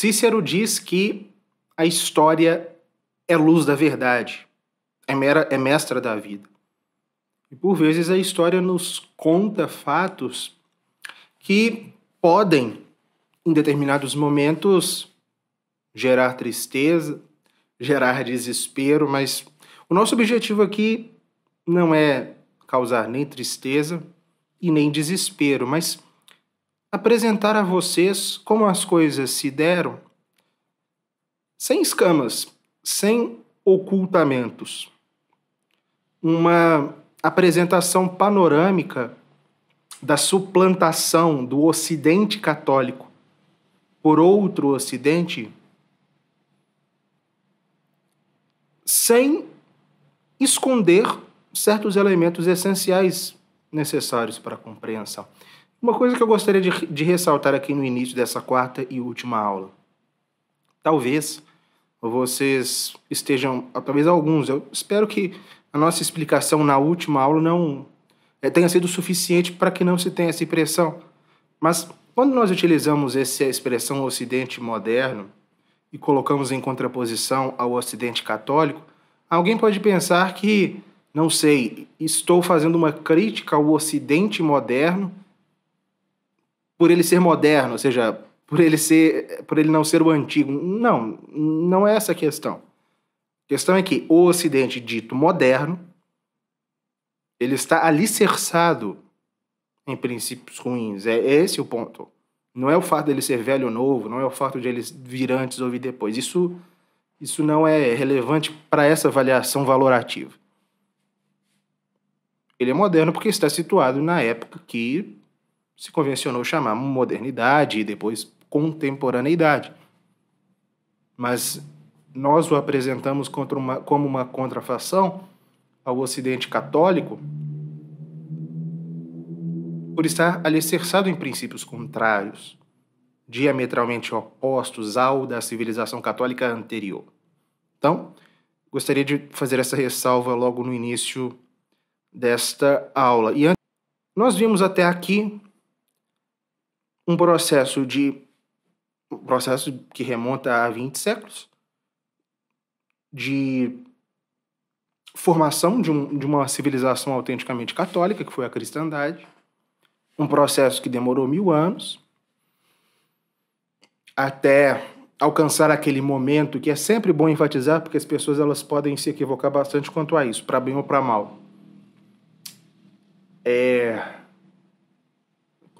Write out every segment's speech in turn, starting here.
Cícero diz que a história é luz da verdade, é, mera, é mestra da vida. E por vezes a história nos conta fatos que podem, em determinados momentos, gerar tristeza, gerar desespero, mas o nosso objetivo aqui não é causar nem tristeza e nem desespero, mas apresentar a vocês como as coisas se deram, sem escamas, sem ocultamentos. Uma apresentação panorâmica da suplantação do Ocidente católico por outro Ocidente, sem esconder certos elementos essenciais necessários para a compreensão. Uma coisa que eu gostaria de, de ressaltar aqui no início dessa quarta e última aula. Talvez vocês estejam, talvez alguns, eu espero que a nossa explicação na última aula não eh, tenha sido suficiente para que não se tenha essa impressão. Mas quando nós utilizamos essa expressão Ocidente moderno e colocamos em contraposição ao Ocidente católico, alguém pode pensar que, não sei, estou fazendo uma crítica ao Ocidente moderno por ele ser moderno, ou seja, por ele ser, por ele não ser o antigo. Não, não é essa a questão. A questão é que o Ocidente dito moderno, ele está alicerçado em princípios ruins. É, é esse o ponto. Não é o fato dele ser velho ou novo, não é o fato de ele vir antes ou vir depois. Isso, isso não é relevante para essa avaliação valorativa. Ele é moderno porque está situado na época que se convencionou chamar modernidade e depois contemporaneidade. Mas nós o apresentamos uma, como uma contrafação ao Ocidente católico por estar alicerçado em princípios contrários, diametralmente opostos ao da civilização católica anterior. Então, gostaria de fazer essa ressalva logo no início desta aula. E antes, nós vimos até aqui um processo de um processo que remonta a 20 séculos de formação de, um, de uma civilização autenticamente católica, que foi a cristandade, um processo que demorou mil anos até alcançar aquele momento que é sempre bom enfatizar porque as pessoas elas podem se equivocar bastante quanto a isso para bem ou para mal é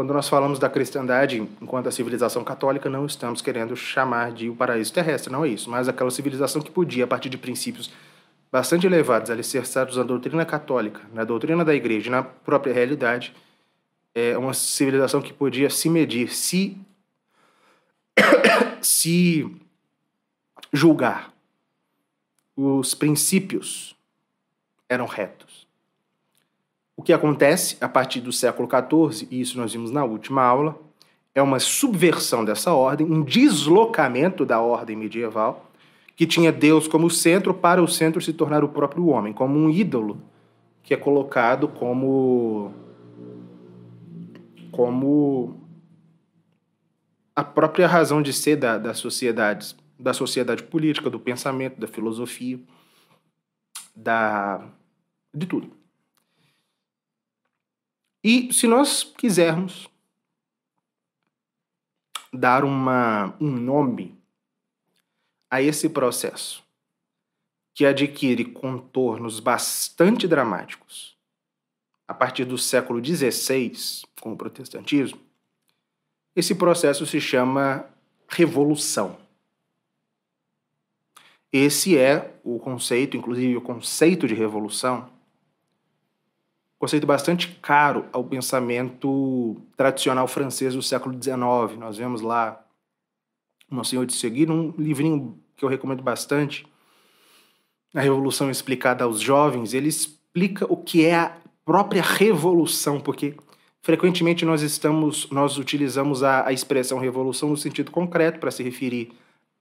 quando nós falamos da cristandade enquanto a civilização católica, não estamos querendo chamar de o paraíso terrestre, não é isso, mas aquela civilização que podia, a partir de princípios bastante elevados, alicerçados na doutrina católica, na doutrina da igreja, na própria realidade, é uma civilização que podia se medir, se se julgar. Os princípios eram retos. O que acontece a partir do século XIV, e isso nós vimos na última aula, é uma subversão dessa ordem, um deslocamento da ordem medieval, que tinha Deus como centro, para o centro se tornar o próprio homem, como um ídolo que é colocado como como a própria razão de ser da, das sociedades, da sociedade política, do pensamento, da filosofia, da de tudo. E se nós quisermos dar uma, um nome a esse processo, que adquire contornos bastante dramáticos a partir do século XVI, com o protestantismo, esse processo se chama revolução. Esse é o conceito, inclusive o conceito de revolução, conceito bastante caro ao pensamento tradicional francês do século XIX. Nós vemos lá Monsenhor de Seguir, um livrinho que eu recomendo bastante, A Revolução Explicada aos Jovens. Ele explica o que é a própria revolução, porque frequentemente nós estamos, nós utilizamos a, a expressão revolução no sentido concreto para se referir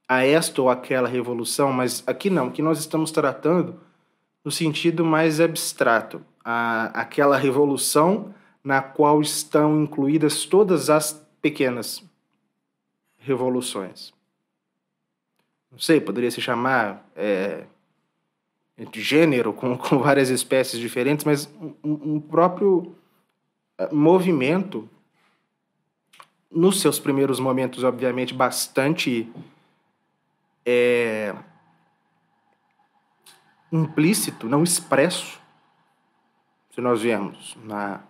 a esta ou aquela revolução, mas aqui não, que nós estamos tratando no sentido mais abstrato a, aquela revolução na qual estão incluídas todas as pequenas revoluções. Não sei, poderia se chamar é, de gênero, com, com várias espécies diferentes, mas um, um próprio é, movimento, nos seus primeiros momentos, obviamente, bastante é, implícito, não expresso, se nós viermos na,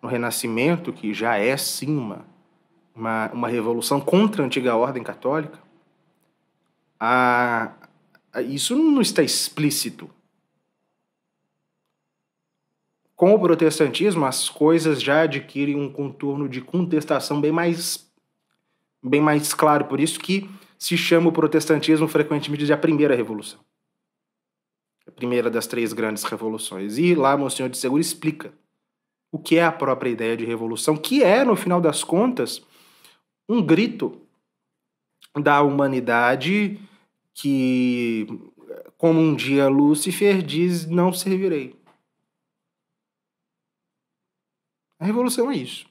no Renascimento, que já é sim uma, uma, uma revolução contra a antiga ordem católica, a, a, isso não está explícito. Com o protestantismo, as coisas já adquirem um contorno de contestação bem mais, bem mais claro. Por isso que se chama o protestantismo frequentemente de a primeira revolução primeira das três grandes revoluções. E lá Monsenhor de Segura explica o que é a própria ideia de revolução, que é, no final das contas, um grito da humanidade que, como um dia Lúcifer diz, não servirei. A revolução é isso.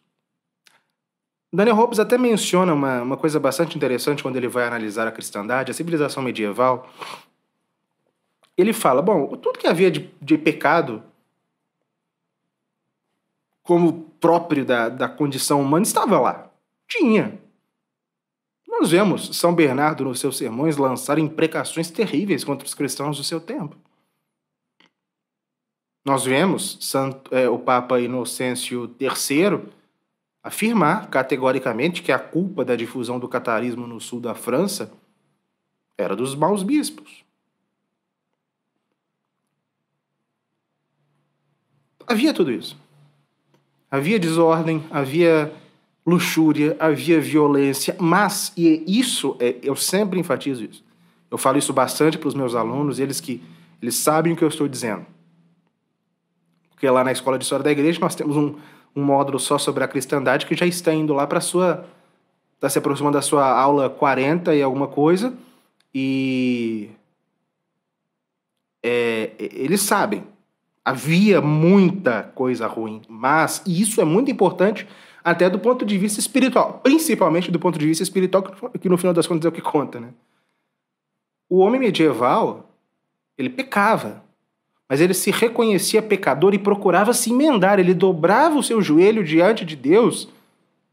Daniel Hobbes até menciona uma, uma coisa bastante interessante quando ele vai analisar a cristandade. A civilização medieval ele fala: bom, tudo que havia de, de pecado como próprio da, da condição humana estava lá. Tinha. Nós vemos São Bernardo nos seus sermões lançar imprecações terríveis contra os cristãos do seu tempo. Nós vemos Santo, é, o Papa Inocêncio III afirmar categoricamente que a culpa da difusão do catarismo no sul da França era dos maus bispos. havia tudo isso. Havia desordem, havia luxúria, havia violência, mas, e isso, é, eu sempre enfatizo isso, eu falo isso bastante para os meus alunos, eles que eles sabem o que eu estou dizendo. Porque lá na Escola de História da Igreja nós temos um, um módulo só sobre a cristandade que já está indo lá para a sua. está se aproximando da sua aula 40 e alguma coisa, e. É, eles sabem Havia muita coisa ruim, mas e isso é muito importante até do ponto de vista espiritual, principalmente do ponto de vista espiritual, que no final das contas é o que conta, né? O homem medieval, ele pecava, mas ele se reconhecia pecador e procurava se emendar, ele dobrava o seu joelho diante de Deus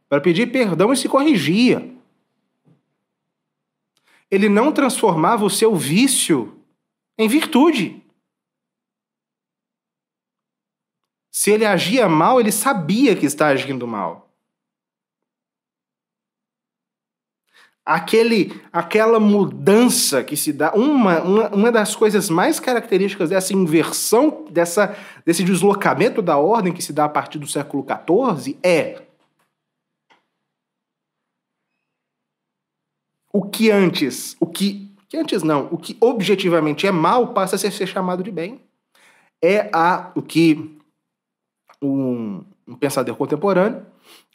para pedir perdão e se corrigia. Ele não transformava o seu vício em virtude. Se ele agia mal, ele sabia que está agindo mal. Aquele, aquela mudança que se dá, uma, uma, uma das coisas mais características dessa inversão, dessa, desse deslocamento da ordem que se dá a partir do século XIV é o que antes, o que, que antes não, o que objetivamente é mal passa a ser chamado de bem. É a, o que um, um pensador contemporâneo,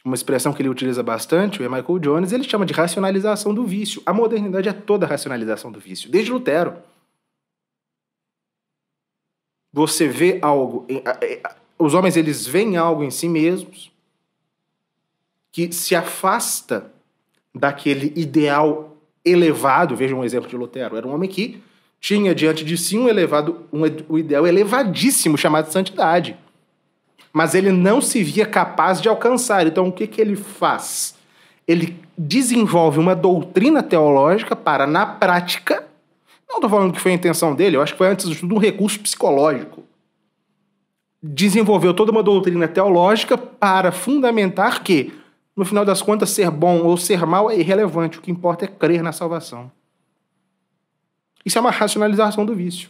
uma expressão que ele utiliza bastante, o Michael Jones, ele chama de racionalização do vício. A modernidade é toda a racionalização do vício, desde Lutero. Você vê algo, é, os homens eles veem algo em si mesmos que se afasta daquele ideal elevado. Veja um exemplo de Lutero, era um homem que tinha diante de si um elevado, um, um ideal elevadíssimo chamado santidade mas ele não se via capaz de alcançar. Então, o que, que ele faz? Ele desenvolve uma doutrina teológica para, na prática, não estou falando que foi a intenção dele, eu acho que foi antes de tudo um recurso psicológico. Desenvolveu toda uma doutrina teológica para fundamentar que, no final das contas, ser bom ou ser mal é irrelevante, o que importa é crer na salvação. Isso é uma racionalização do vício.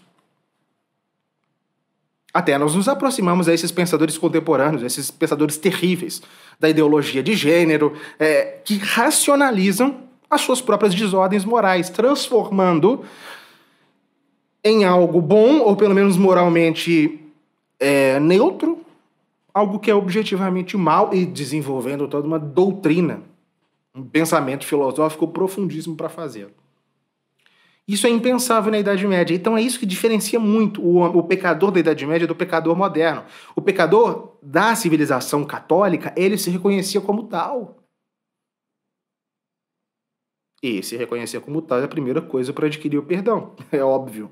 Até nós nos aproximamos a esses pensadores contemporâneos, esses pensadores terríveis da ideologia de gênero, é, que racionalizam as suas próprias desordens morais, transformando em algo bom, ou pelo menos moralmente é, neutro, algo que é objetivamente mal e desenvolvendo toda uma doutrina, um pensamento filosófico profundíssimo para fazê-lo. Isso é impensável na Idade Média. Então é isso que diferencia muito o, o pecador da Idade Média do pecador moderno. O pecador da civilização católica, ele se reconhecia como tal. E se reconhecer como tal é a primeira coisa para adquirir o perdão. É óbvio.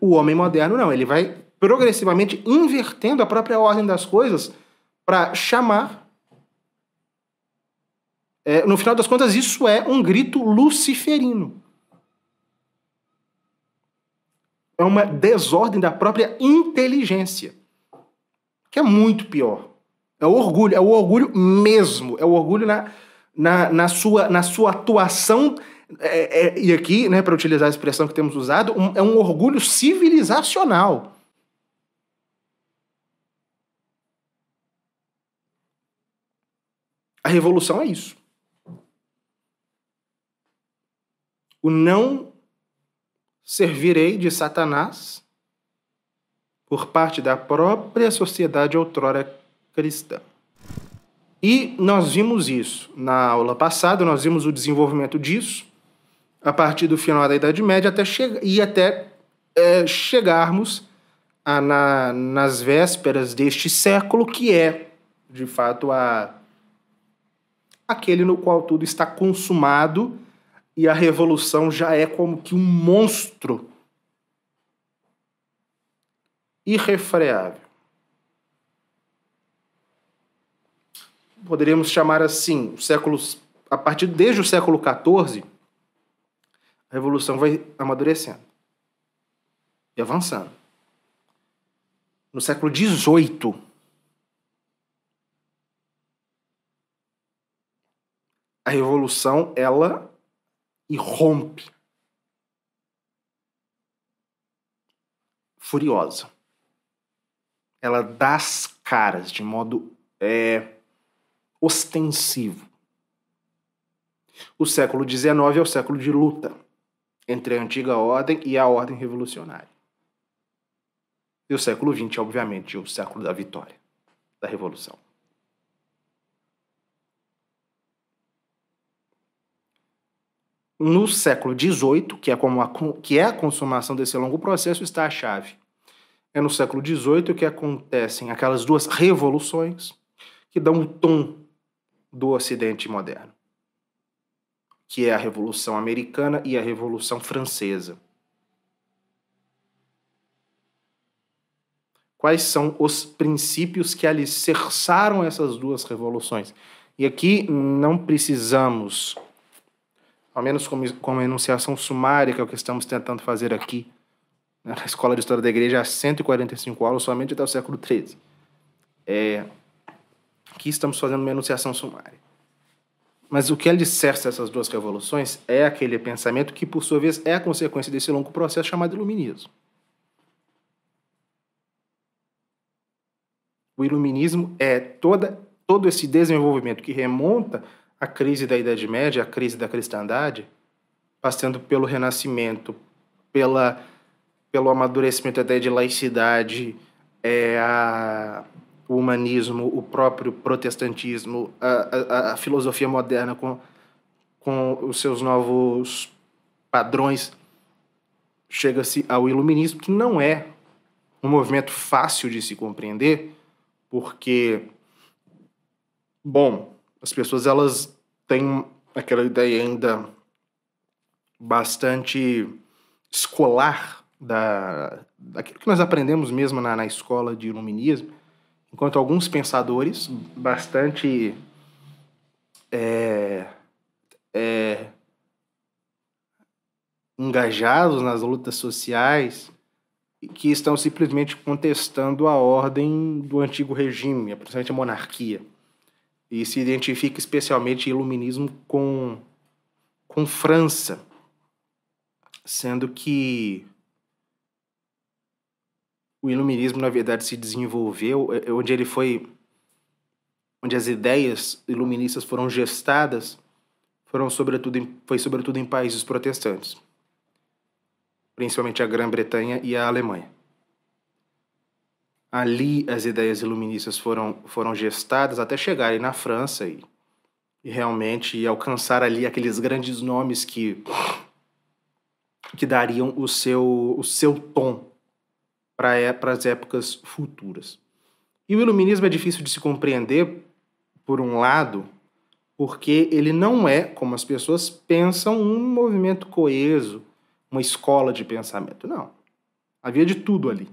O homem moderno não, ele vai progressivamente invertendo a própria ordem das coisas para chamar é, no final das contas, isso é um grito luciferino. é uma desordem da própria inteligência, que é muito pior. É o orgulho, é o orgulho mesmo, é o orgulho na, na, na, sua, na sua atuação. É, é, e aqui, né, para utilizar a expressão que temos usado, um, é um orgulho civilizacional. A revolução é isso. O não servirei de Satanás por parte da própria sociedade outrora cristã. E nós vimos isso na aula passada, nós vimos o desenvolvimento disso a partir do final da Idade Média até e até é, chegarmos a, na, nas vésperas deste século, que é, de fato, a, aquele no qual tudo está consumado e a revolução já é como que um monstro irrefreável. Poderíamos chamar assim, séculos, a partir desde o século XIV, a revolução vai amadurecendo e avançando. No século XVIII, a revolução ela e rompe. Furiosa. Ela dá as caras de modo é, ostensivo. O século XIX é o século de luta entre a antiga ordem e a ordem revolucionária. E o século XX, obviamente, é o século da vitória, da revolução. no século XVIII, que é, como a, que é a consumação desse longo processo, está a chave. É no século XVIII que acontecem aquelas duas revoluções que dão o tom do Ocidente moderno, que é a Revolução Americana e a Revolução Francesa. Quais são os princípios que alicerçaram essas duas revoluções? E aqui não precisamos ao menos como, como enunciação sumária, que é o que estamos tentando fazer aqui, na né? Escola de História da Igreja, há 145 aulas, somente até o século XIII. É, aqui estamos fazendo uma enunciação sumária. Mas o que é alicerce essas duas revoluções é aquele pensamento que, por sua vez, é a consequência desse longo processo chamado iluminismo. O iluminismo é toda, todo esse desenvolvimento que remonta a crise da Idade Média, a crise da cristandade, passando pelo Renascimento, pela, pelo amadurecimento até de laicidade, é, a, o humanismo, o próprio protestantismo, a, a, a filosofia moderna com, com os seus novos padrões, chega-se ao iluminismo, que não é um movimento fácil de se compreender, porque, bom, as pessoas elas têm aquela ideia ainda bastante escolar da, daquilo que nós aprendemos mesmo na, na escola de iluminismo, enquanto alguns pensadores bastante é, é, engajados nas lutas sociais que estão simplesmente contestando a ordem do antigo regime, principalmente a monarquia e se identifica especialmente iluminismo com, com França, sendo que o iluminismo, na verdade, se desenvolveu, é, é onde ele foi, onde as ideias iluministas foram gestadas, foram sobretudo em, foi sobretudo em países protestantes, principalmente a Grã-Bretanha e a Alemanha ali as ideias iluministas foram, foram gestadas até chegarem na França e, e realmente alcançar ali aqueles grandes nomes que, que dariam o seu, o seu tom para é, as épocas futuras. E o iluminismo é difícil de se compreender, por um lado, porque ele não é, como as pessoas pensam, um movimento coeso, uma escola de pensamento. Não. Havia de tudo ali.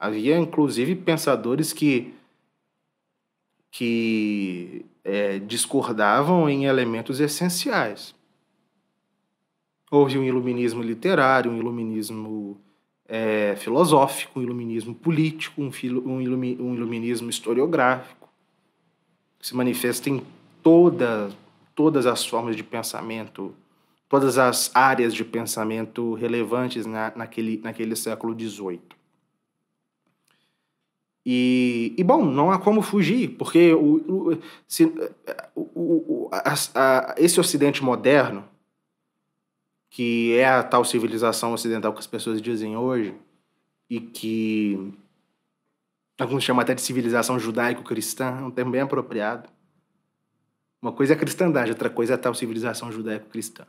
Havia, inclusive, pensadores que, que é, discordavam em elementos essenciais. Houve um iluminismo literário, um iluminismo é, filosófico, um iluminismo político, um, filo, um, ilumi, um iluminismo historiográfico, que se manifesta em toda, todas as formas de pensamento, todas as áreas de pensamento relevantes na, naquele, naquele século XVIII. E, e bom, não há como fugir, porque o, o, se, o, a, a, esse Ocidente moderno, que é a tal civilização ocidental que as pessoas dizem hoje, e que alguns chamam até de civilização judaico-cristã, é um termo bem apropriado. Uma coisa é a cristandade, outra coisa é a tal civilização judaico-cristã.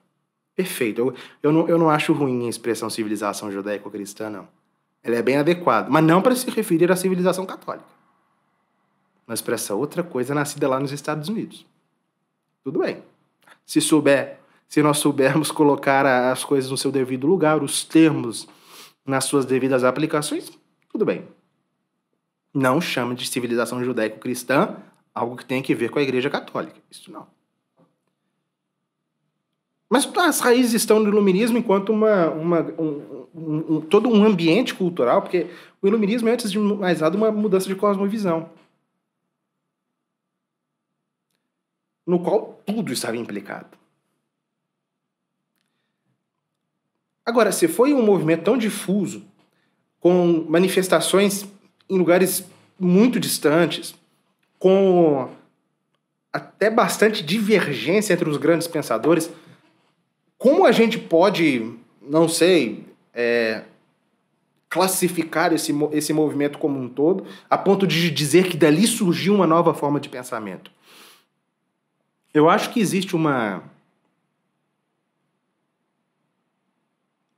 Perfeito. Eu, eu, não, eu não acho ruim a expressão civilização judaico-cristã, não. Ela é bem adequada, mas não para se referir à civilização católica, mas para essa outra coisa nascida lá nos Estados Unidos. Tudo bem. Se souber, se nós soubermos colocar as coisas no seu devido lugar, os termos nas suas devidas aplicações, tudo bem. Não chame de civilização judaico-cristã algo que tenha que ver com a Igreja Católica. Isso não. Mas as raízes estão no iluminismo enquanto uma, uma, um, todo um ambiente cultural, porque o iluminismo é, antes de mais nada, uma mudança de cosmovisão. No qual tudo estava implicado. Agora, se foi um movimento tão difuso, com manifestações em lugares muito distantes, com até bastante divergência entre os grandes pensadores, como a gente pode, não sei, é, classificar esse, esse movimento como um todo, a ponto de dizer que dali surgiu uma nova forma de pensamento. Eu acho que existe uma.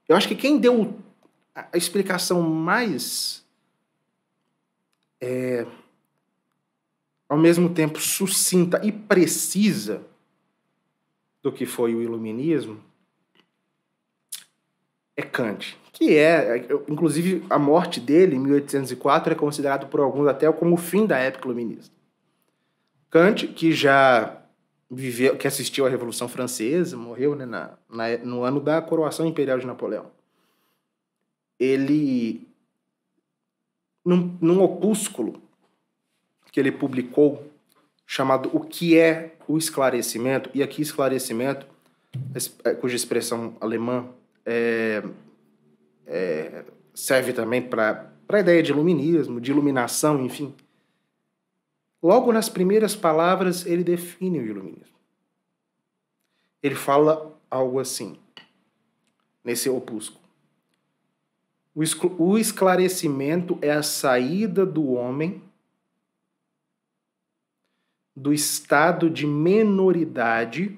Eu acho que quem deu a explicação mais. É, ao mesmo tempo sucinta e precisa do que foi o iluminismo é Kant, que é, inclusive, a morte dele, em 1804, é considerado por alguns até como o fim da época iluminista. Kant, que já viveu, que assistiu à Revolução Francesa, morreu né, na, na, no ano da coroação imperial de Napoleão. Ele, num, num opúsculo que ele publicou, chamado O que é o esclarecimento, e aqui esclarecimento, é, cuja expressão alemã é, é, serve também para a ideia de iluminismo, de iluminação, enfim. Logo nas primeiras palavras, ele define o iluminismo. Ele fala algo assim, nesse opúsculo. O esclarecimento é a saída do homem do estado de menoridade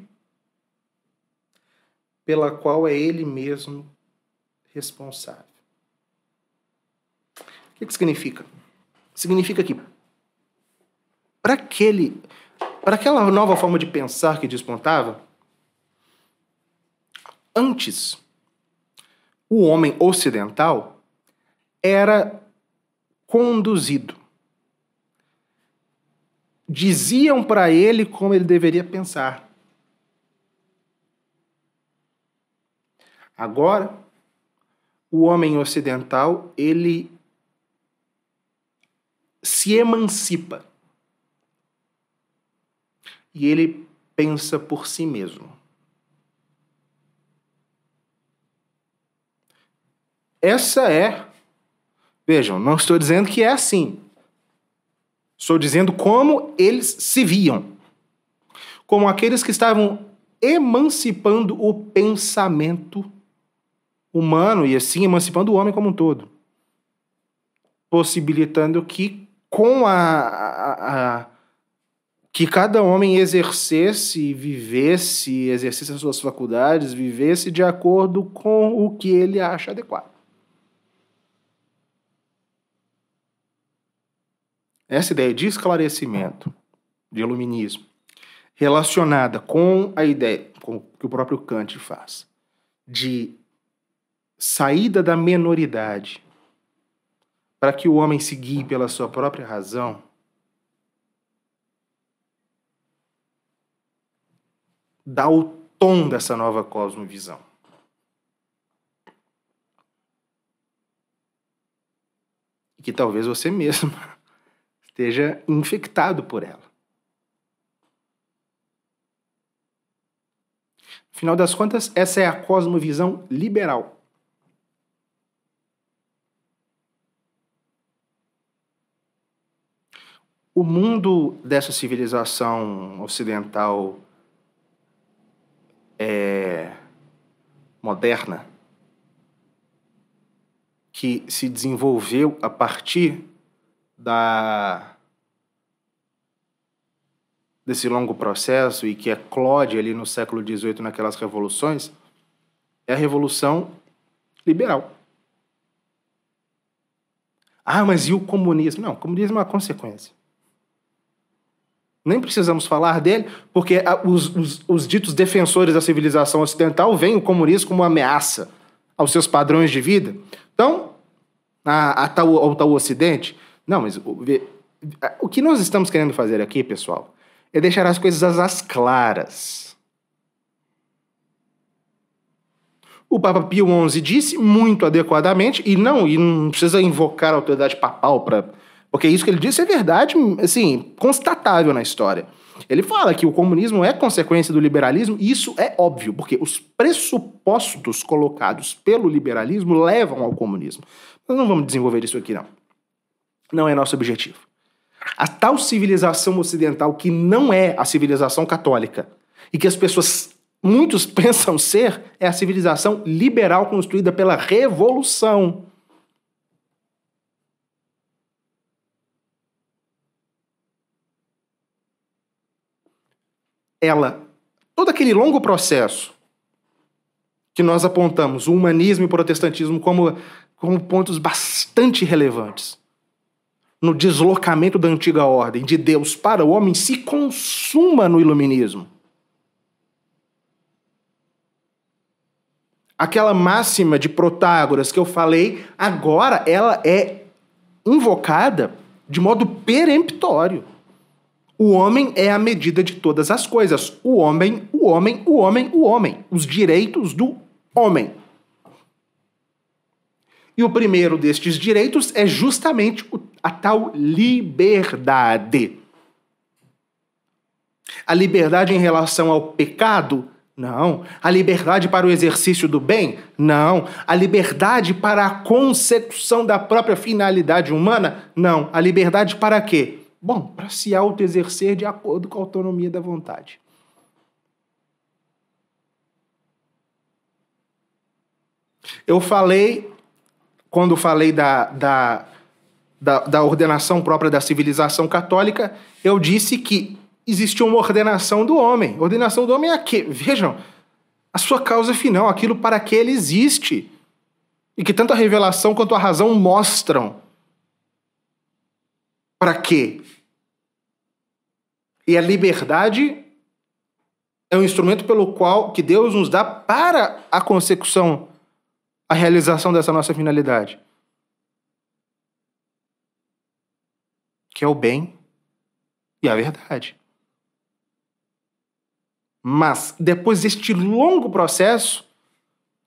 pela qual é ele mesmo responsável. O que, que significa? Significa que para aquele, para aquela nova forma de pensar que despontava, antes o homem ocidental era conduzido. Diziam para ele como ele deveria pensar. Agora, o homem ocidental, ele se emancipa. E ele pensa por si mesmo. Essa é. Vejam, não estou dizendo que é assim. Estou dizendo como eles se viam. Como aqueles que estavam emancipando o pensamento humano e assim emancipando o homem como um todo. Possibilitando que com a, a, a que cada homem exercesse, vivesse, exercesse as suas faculdades, vivesse de acordo com o que ele acha adequado. Essa ideia de esclarecimento, de iluminismo, relacionada com a ideia com que o próprio Kant faz, de saída da menoridade, para que o homem se guie pela sua própria razão, dá o tom dessa nova cosmovisão. E que talvez você mesmo esteja infectado por ela. No final das contas, essa é a cosmovisão liberal. o mundo dessa civilização ocidental é, moderna, que se desenvolveu a partir da desse longo processo e que eclode é ali no século XVIII naquelas revoluções, é a revolução liberal. Ah, mas e o comunismo? Não, o comunismo é uma consequência. Nem precisamos falar dele, porque os, os, os ditos defensores da civilização ocidental veem o comunismo como uma ameaça aos seus padrões de vida. Então, a, a tal, ao tal Ocidente. Não, mas o, o que nós estamos querendo fazer aqui, pessoal, é deixar as coisas às claras. O Papa Pio XI disse muito adequadamente, e não, e não precisa invocar a autoridade papal para porque isso que ele disse é verdade, assim, constatável na história. Ele fala que o comunismo é consequência do liberalismo, e isso é óbvio, porque os pressupostos colocados pelo liberalismo levam ao comunismo. Nós não vamos desenvolver isso aqui, não. Não é nosso objetivo. A tal civilização ocidental, que não é a civilização católica, e que as pessoas, muitos pensam ser, é a civilização liberal construída pela revolução. ela, todo aquele longo processo que nós apontamos, o humanismo e o protestantismo, como, como pontos bastante relevantes no deslocamento da antiga ordem de Deus para o homem, se consuma no iluminismo. Aquela máxima de Protágoras que eu falei, agora ela é invocada de modo peremptório. O homem é a medida de todas as coisas. O homem, o homem, o homem, o homem. Os direitos do homem. E o primeiro destes direitos é justamente a tal liberdade. A liberdade em relação ao pecado? Não. A liberdade para o exercício do bem? Não. A liberdade para a consecução da própria finalidade humana? Não. A liberdade para quê? Bom, para se autoexercer de acordo com a autonomia da vontade. Eu falei, quando falei da, da, da, da, ordenação própria da civilização católica, eu disse que existe uma ordenação do homem. A ordenação do homem é a que, vejam, a sua causa final, aquilo para que ele existe. E que tanto a revelação quanto a razão mostram. Para quê? E a liberdade é um instrumento pelo qual que Deus nos dá para a consecução, a realização dessa nossa finalidade. Que é o bem e a verdade. Mas depois deste longo processo,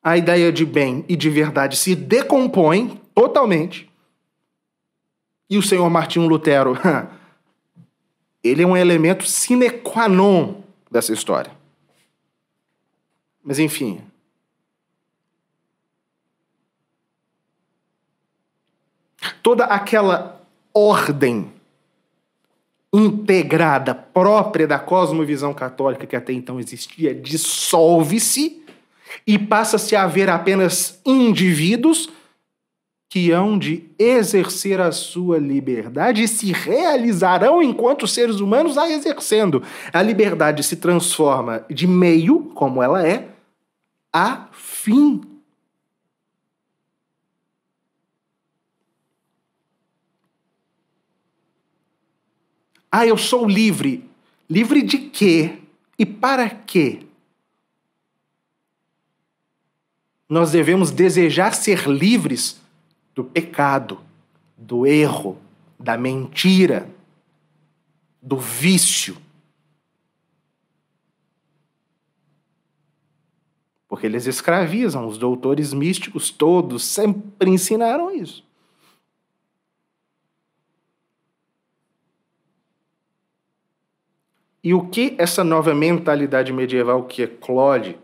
a ideia de bem e de verdade se decompõe totalmente. E o senhor Martinho Lutero ele é um elemento sine qua non dessa história. Mas enfim. Toda aquela ordem integrada própria da cosmovisão católica que até então existia dissolve-se e passa-se a haver apenas indivíduos que hão de exercer a sua liberdade e se realizarão enquanto seres humanos a exercendo. A liberdade se transforma de meio, como ela é, a fim. Ah, eu sou livre. Livre de quê e para quê? Nós devemos desejar ser livres do pecado, do erro, da mentira, do vício. Porque eles escravizam, os doutores místicos todos sempre ensinaram isso. E o que essa nova mentalidade medieval que eclode é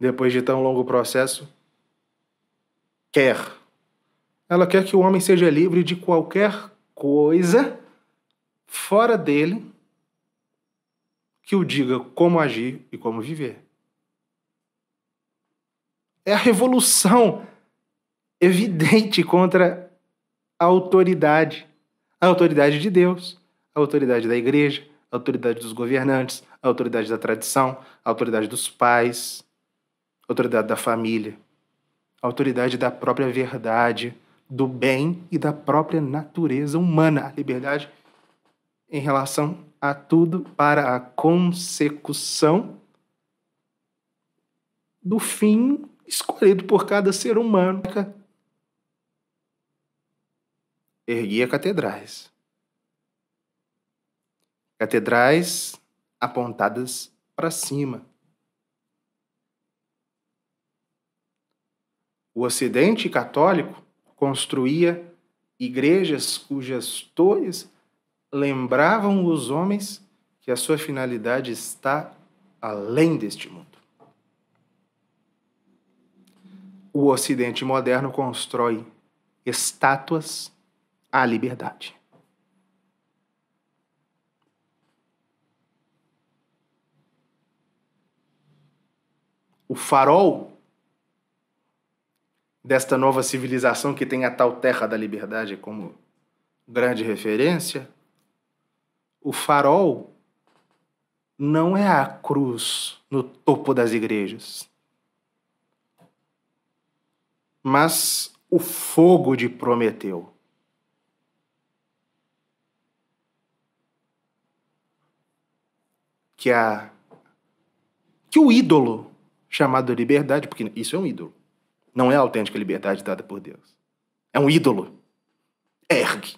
depois de tão longo processo quer? Ela quer que o homem seja livre de qualquer coisa fora dele que o diga como agir e como viver. É a revolução evidente contra a autoridade, a autoridade de Deus, a autoridade da igreja, a autoridade dos governantes, a autoridade da tradição, a autoridade dos pais, a autoridade da família, a autoridade da própria verdade, do bem e da própria natureza humana. A liberdade em relação a tudo para a consecução do fim escolhido por cada ser humano. Erguia catedrais. Catedrais apontadas para cima. O Ocidente católico construía igrejas cujos torres lembravam os homens que a sua finalidade está além deste mundo. O Ocidente moderno constrói estátuas à liberdade. O farol desta nova civilização que tem a tal Terra da Liberdade como grande referência, o farol não é a cruz no topo das igrejas, mas o fogo de Prometeu. Que, a, que o ídolo chamado liberdade, porque isso é um ídolo, não é a autêntica liberdade dada por Deus. É um ídolo. Ergue.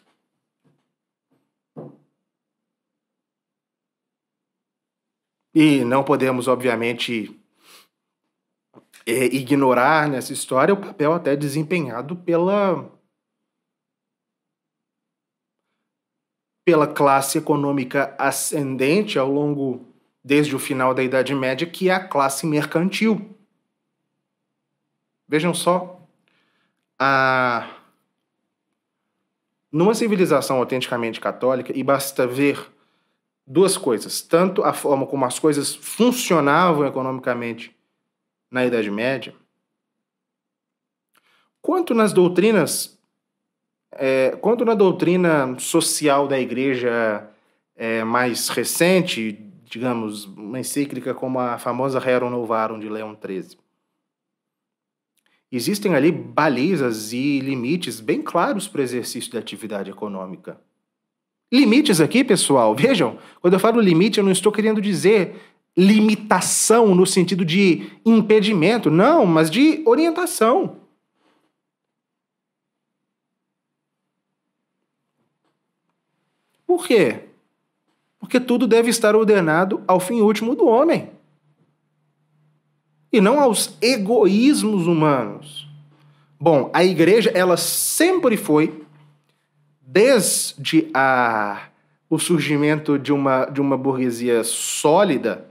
E não podemos, obviamente, é, ignorar nessa história o papel até desempenhado pela. pela classe econômica ascendente ao longo. desde o final da Idade Média, que é a classe mercantil Vejam só, a... numa civilização autenticamente católica, e basta ver duas coisas: tanto a forma como as coisas funcionavam economicamente na Idade Média, quanto nas doutrinas, é, quanto na doutrina social da Igreja é, mais recente, digamos, uma encíclica como a famosa Rerum Novarum de Leão XIII existem ali balizas e limites bem claros para o exercício da atividade econômica. Limites aqui, pessoal, vejam, quando eu falo limite, eu não estou querendo dizer limitação no sentido de impedimento, não, mas de orientação. Por quê? Porque tudo deve estar ordenado ao fim último do homem e não aos egoísmos humanos. Bom, a igreja ela sempre foi desde a, o surgimento de uma, de uma burguesia sólida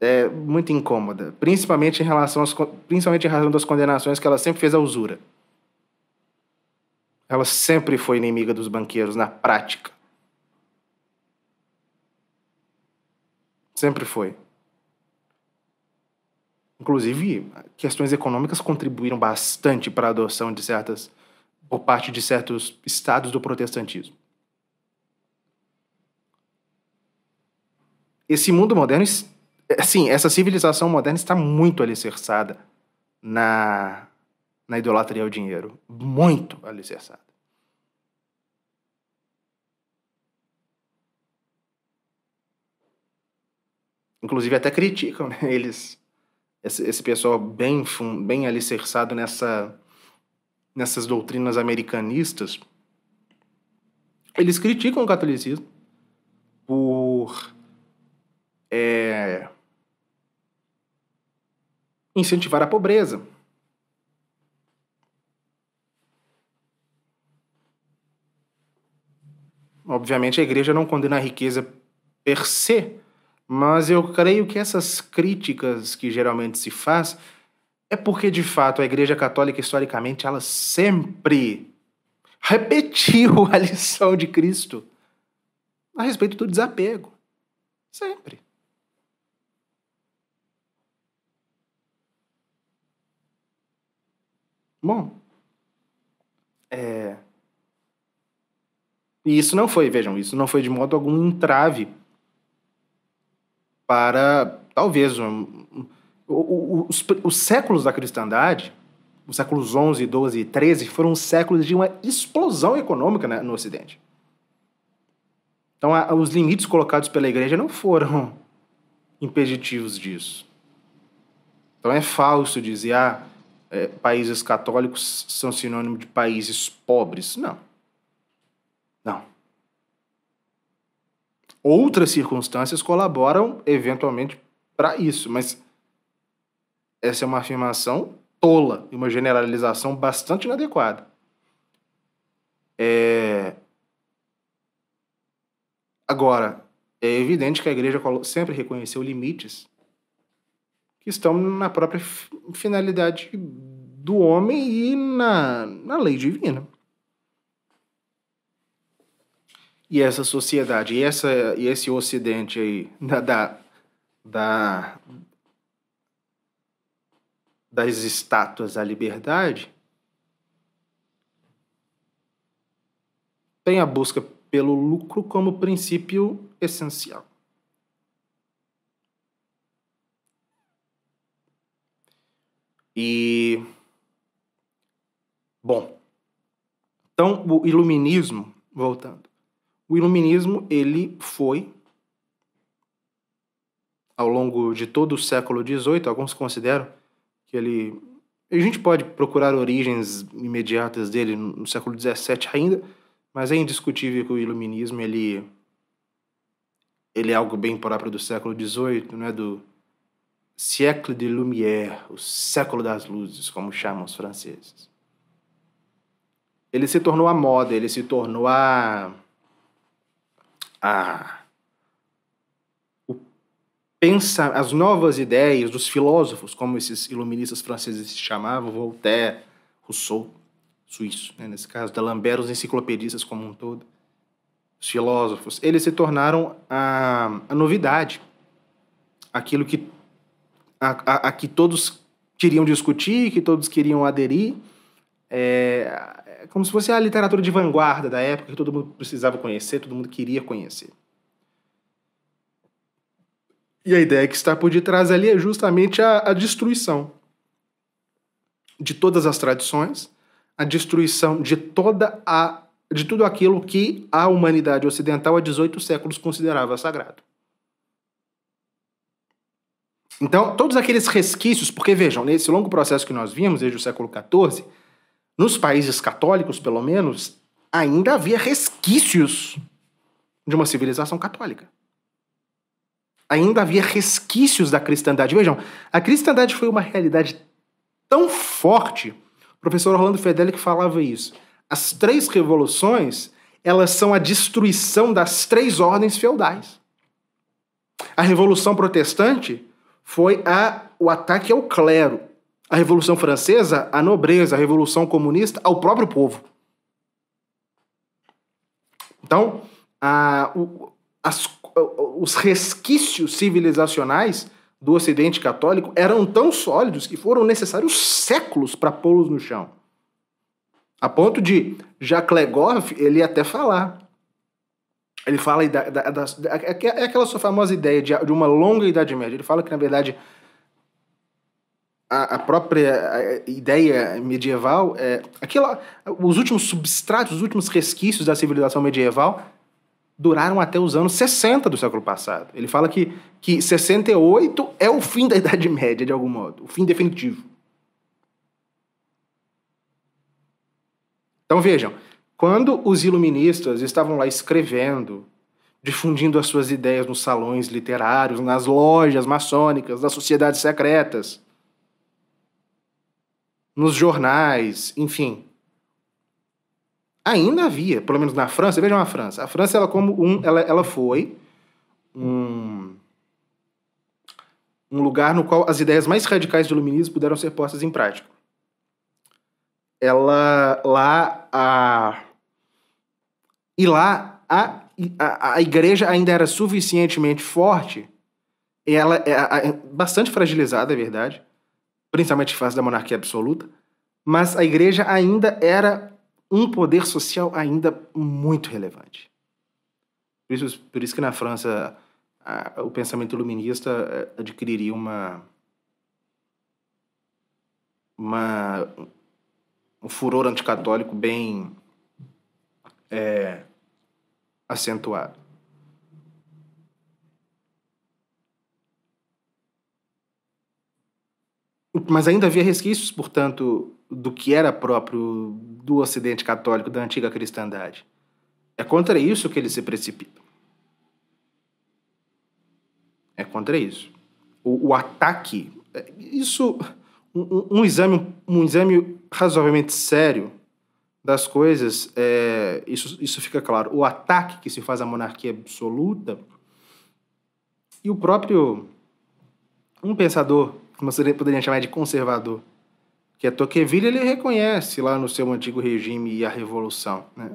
é muito incômoda, principalmente em relação às, principalmente em razão das condenações que ela sempre fez à usura. Ela sempre foi inimiga dos banqueiros na prática. Sempre foi. Inclusive, questões econômicas contribuíram bastante para a adoção de certas por parte de certos estados do protestantismo. Esse mundo moderno, assim, essa civilização moderna está muito alicerçada na, na idolatria ao dinheiro. Muito alicerçada. Inclusive até criticam né? eles esse, esse pessoal bem, bem alicerçado nessa, nessas doutrinas americanistas, eles criticam o catolicismo por é, incentivar a pobreza. Obviamente, a igreja não condena a riqueza per se, mas eu creio que essas críticas que geralmente se faz é porque de fato a Igreja Católica historicamente ela sempre repetiu a lição de Cristo a respeito do desapego. Sempre. Bom, é... E isso não foi, vejam, isso não foi de modo algum entrave para talvez um, um, os, os, séculos da cristandade, os séculos 11, 12 e 13 foram séculos de uma explosão econômica né, no Ocidente. Então, a, os limites colocados pela igreja não foram impeditivos disso. Então, é falso dizer ah, é, países católicos são sinônimo de países pobres. Não. Outras circunstâncias colaboram, eventualmente, para isso, mas essa é uma afirmação tola e uma generalização bastante inadequada. É... Agora, é evidente que a igreja sempre reconheceu limites que estão na própria finalidade do homem e na, na lei divina. e essa sociedade, e, essa, e esse ocidente aí da, da, da das estátuas à liberdade, tem a busca pelo lucro como princípio essencial. E bom, então o iluminismo, voltando, o iluminismo, ele foi, ao longo de todo o século XVIII, alguns consideram que ele... A gente pode procurar origens imediatas dele no século XVII ainda, mas é indiscutível que o iluminismo, ele... Ele é algo bem próprio do século XVIII, né? Do siècle de lumière, o século das luzes, como chamam os franceses. Ele se tornou a moda, ele se tornou a a o pensa, as novas ideias dos filósofos, como esses iluministas franceses se chamavam, Voltaire, Rousseau, suíço, né, nesse caso, D'Alembert, os enciclopedistas como um todo, os filósofos, eles se tornaram a, a novidade, aquilo que a, a, a que todos queriam discutir, que todos queriam aderir, é, é, como se fosse a literatura de vanguarda da época que todo mundo precisava conhecer, todo mundo queria conhecer. E a ideia que está por detrás ali é justamente a, a destruição de todas as tradições, a destruição de toda a de tudo aquilo que a humanidade ocidental há 18 séculos considerava sagrado. Então, todos aqueles resquícios, porque vejam, nesse longo processo que nós vimos desde o século XIV, nos países católicos, pelo menos, ainda havia resquícios de uma civilização católica. Ainda havia resquícios da cristandade. Vejam, a cristandade foi uma realidade tão forte. O professor Orlando Fedeli falava isso. As três revoluções, elas são a destruição das três ordens feudais. A revolução protestante foi a, o ataque ao clero, a Revolução Francesa, a nobreza, a Revolução Comunista, ao próprio povo. Então, a, o, as, os resquícios civilizacionais do Ocidente Católico eram tão sólidos que foram necessários séculos para pô-los no chão. A ponto de Jacques Legoff, ele até falar. Ele fala da, da, da, é, é, é aquela sua famosa ideia de, de uma longa Idade Média. Ele fala que, na verdade, a, a própria ideia medieval, é, aquilo, os últimos substratos, os últimos resquícios da civilização medieval duraram até os anos 60 do século passado. Ele fala que, que 68 é o fim da Idade Média, de algum modo, o fim definitivo. Então vejam, quando os iluministas estavam lá escrevendo, difundindo as suas ideias nos salões literários, nas lojas maçônicas, nas sociedades secretas, nos jornais, enfim. Ainda havia, pelo menos na França, vejam a França. A França, ela como um, ela, ela foi um, um lugar no qual as ideias mais radicais do iluminismo puderam ser postas em prática. Ela lá a e lá a, a, a igreja ainda era suficientemente forte, ela é, é, é bastante fragilizada, é verdade, principalmente face da monarquia absoluta, mas a igreja ainda era um poder social ainda muito relevante. Por isso, por isso que na França a, o pensamento iluminista é, adquiriria uma, uma um furor anticatólico bem é, acentuado. Mas ainda havia resquícios, portanto, do que era próprio do Ocidente católico, da antiga cristandade. É contra isso que ele se precipita. É contra isso. O, o ataque. É, isso. Um, um, exame, um exame razoavelmente sério das coisas, é, isso, isso fica claro. O ataque que se faz à monarquia absoluta. E o próprio. Um pensador como você poderia chamar de conservador. Que a é Tocqueville ele reconhece lá no seu antigo regime e a revolução. Né?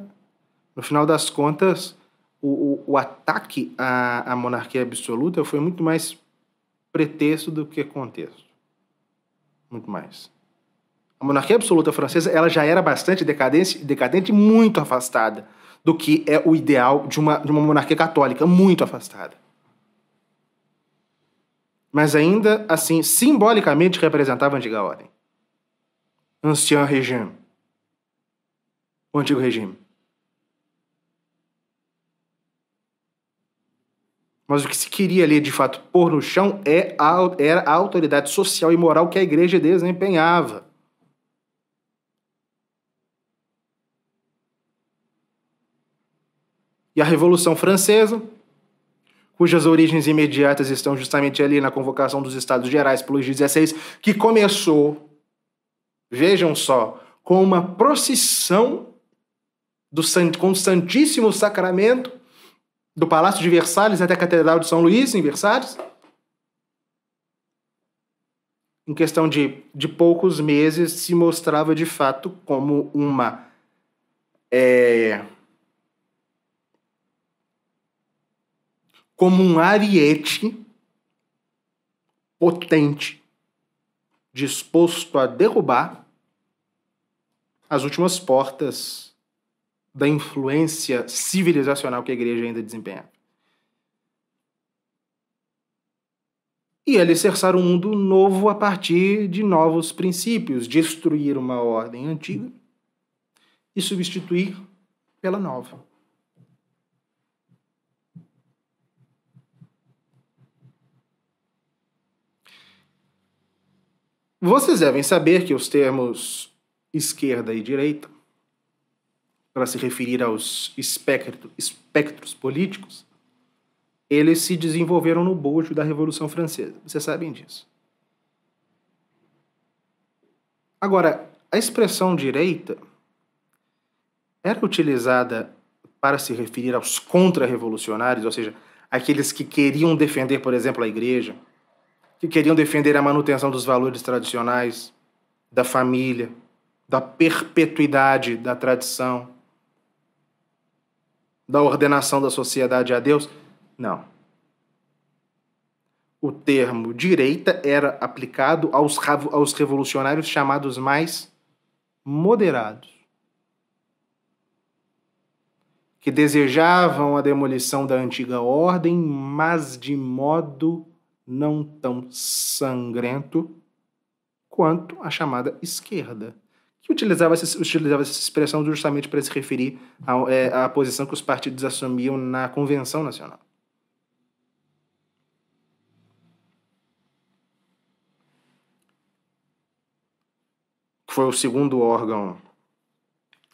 No final das contas, o, o, o ataque à, à monarquia absoluta foi muito mais pretexto do que contexto. Muito mais. A monarquia absoluta francesa ela já era bastante decadente, decadente muito afastada do que é o ideal de uma, de uma monarquia católica, muito afastada mas ainda assim simbolicamente representava a antiga ordem. Ancien régime. O antigo regime. Mas o que se queria ali, de fato, pôr no chão é a, era a autoridade social e moral que a igreja desempenhava. E a Revolução Francesa cujas origens imediatas estão justamente ali na convocação dos Estados Gerais pelo 16 XVI, que começou, vejam só, com uma procissão do com o Santíssimo Sacramento do Palácio de Versalhes até a Catedral de São Luís, em Versalhes, em questão de, de poucos meses, se mostrava de fato como uma. É, como um ariete potente, disposto a derrubar as últimas portas da influência civilizacional que a igreja ainda desempenha. E alicerçar um mundo novo a partir de novos princípios, destruir uma ordem antiga e substituir pela nova. Vocês devem saber que os termos esquerda e direita, para se referir aos espectro, espectros políticos, eles se desenvolveram no bojo da Revolução Francesa. Vocês sabem disso. Agora, a expressão direita era utilizada para se referir aos contra-revolucionários, ou seja, aqueles que queriam defender, por exemplo, a igreja, que queriam defender a manutenção dos valores tradicionais, da família, da perpetuidade da tradição, da ordenação da sociedade a Deus. Não. O termo direita era aplicado aos, aos revolucionários chamados mais moderados, que desejavam a demolição da antiga ordem, mas de modo não tão sangrento quanto a chamada esquerda, que utilizava essa, utilizava essa expressão justamente para se referir é, à, é, posição que os partidos assumiam na Convenção Nacional. que foi o segundo órgão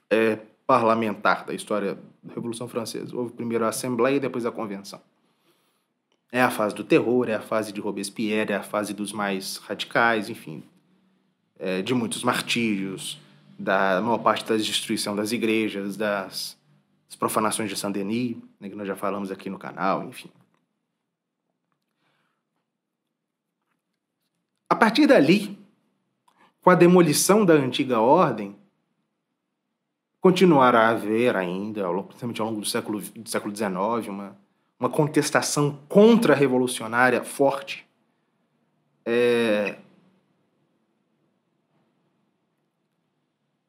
é, parlamentar da história da Revolução Francesa. Houve primeiro a Assembleia e depois a Convenção. É a fase do terror, é a fase de Robespierre, é a fase dos mais radicais, enfim, é, de muitos martírios, da maior parte da destruição das igrejas, das, das profanações de Saint-Denis, né, que nós já falamos aqui no canal, enfim. A partir dali, com a demolição da antiga ordem, continuará a haver ainda, principalmente ao longo do século, do século XIX, uma uma contestação contra-revolucionária forte. É...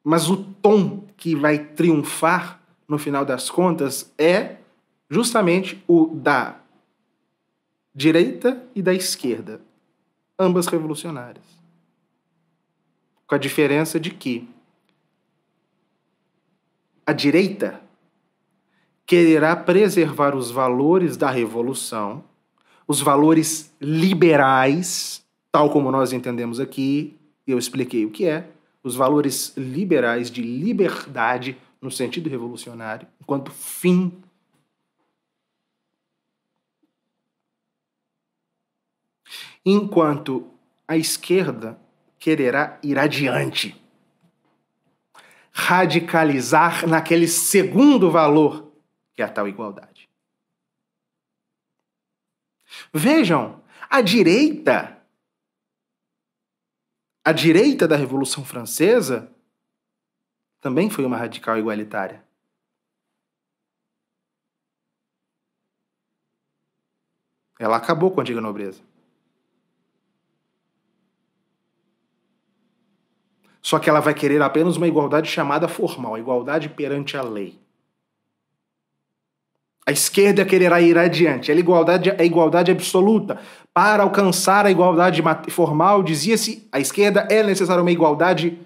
Mas o tom que vai triunfar, no final das contas, é justamente o da direita e da esquerda, ambas revolucionárias. Com a diferença de que a direita quererá preservar os valores da revolução, os valores liberais, tal como nós entendemos aqui, eu expliquei o que é, os valores liberais de liberdade no sentido revolucionário, enquanto fim enquanto a esquerda quererá ir adiante, radicalizar naquele segundo valor que é a tal igualdade. Vejam, a direita, a direita da Revolução Francesa também foi uma radical igualitária. Ela acabou com a antiga nobreza. Só que ela vai querer apenas uma igualdade chamada formal, igualdade perante a lei. A esquerda quererá ir adiante. A é igualdade é igualdade absoluta. Para alcançar a igualdade formal, dizia-se, a esquerda é necessária uma igualdade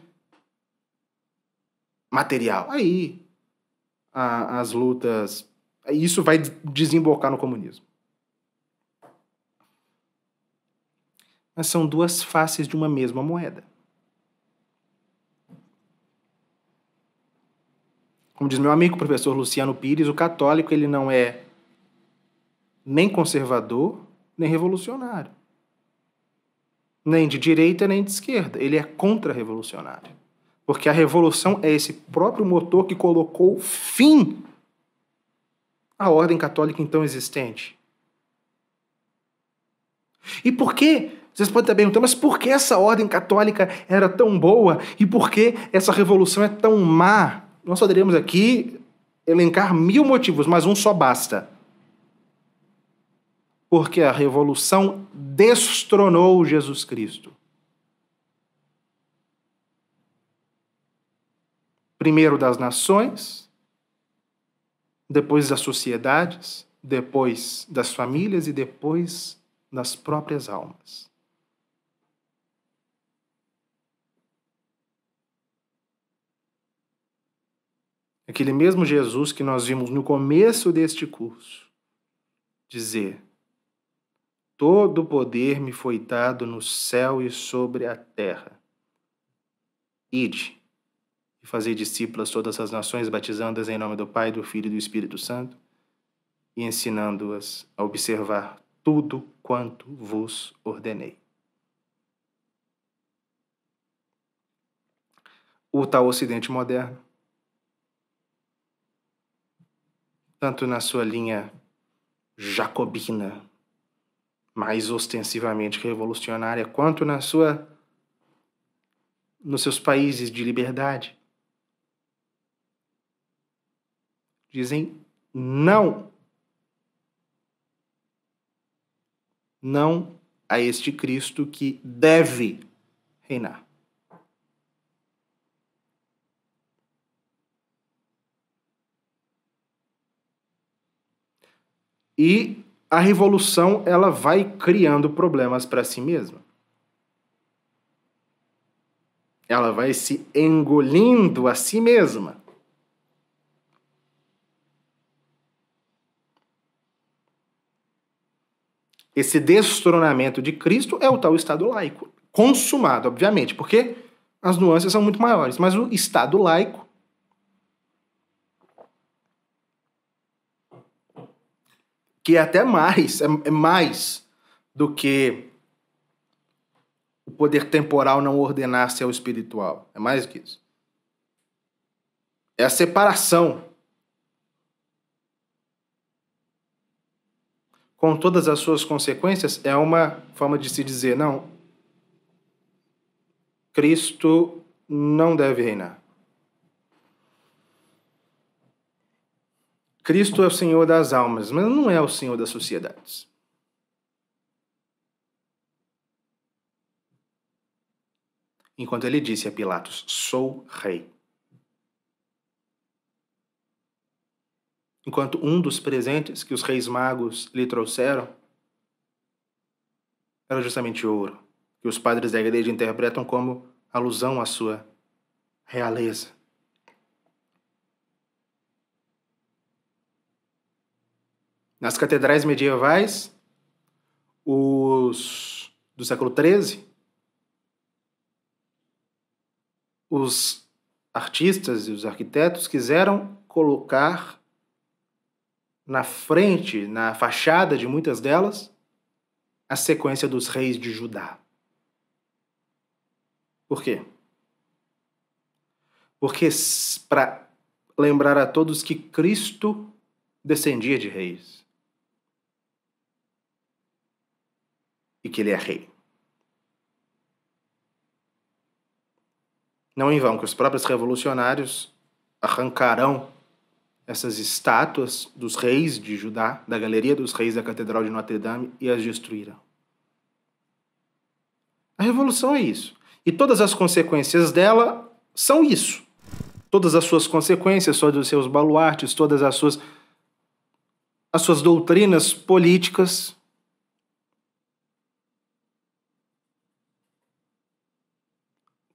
material. Aí a, as lutas. Isso vai desembocar no comunismo. Mas são duas faces de uma mesma moeda. Como diz meu amigo professor Luciano Pires, o católico ele não é nem conservador, nem revolucionário. Nem de direita, nem de esquerda. Ele é contra-revolucionário. Porque a revolução é esse próprio motor que colocou fim à ordem católica então existente. E por que? Vocês podem estar perguntando, mas por que essa ordem católica era tão boa e por que essa revolução é tão má? nós poderíamos aqui elencar mil motivos, mas um só basta. Porque a revolução destronou Jesus Cristo. Primeiro das nações, depois das sociedades, depois das famílias e depois das próprias almas. Aquele mesmo Jesus que nós vimos no começo deste curso dizer: Todo poder me foi dado no céu e sobre a terra. Ide e fazei discípulas todas as nações, batizando-as em nome do Pai, do Filho e do Espírito Santo, e ensinando-as a observar tudo quanto vos ordenei. O tal Ocidente moderno tanto na sua linha jacobina, mais ostensivamente revolucionária, quanto na sua nos seus países de liberdade. Dizem não. Não a este Cristo que deve reinar. E a revolução ela vai criando problemas para si mesma. Ela vai se engolindo a si mesma. Esse destronamento de Cristo é o tal Estado laico. Consumado, obviamente, porque as nuances são muito maiores, mas o Estado laico que é até mais, é, é mais do que o poder temporal não ordenar-se ao espiritual. É mais do que isso. É a separação. Com todas as suas consequências, é uma forma de se dizer: não, Cristo não deve reinar. Cristo é o Senhor das almas, mas não é o Senhor das sociedades. Enquanto ele disse a Pilatos: Sou rei. Enquanto um dos presentes que os reis magos lhe trouxeram era justamente ouro, que os padres da igreja interpretam como alusão à sua realeza. Nas catedrais medievais, os do século XIII, os artistas e os arquitetos quiseram colocar na frente, na fachada de muitas delas, a sequência dos reis de Judá. Por quê? Porque para lembrar a todos que Cristo descendia de reis. e que ele é rei. Não em vão que os próprios revolucionários arrancarão essas estátuas dos reis de Judá, da galeria dos reis da Catedral de Notre-Dame e as destruirão. A revolução é isso. E todas as consequências dela são isso. Todas as suas consequências, todos os seus baluartes, todas as suas, as suas doutrinas políticas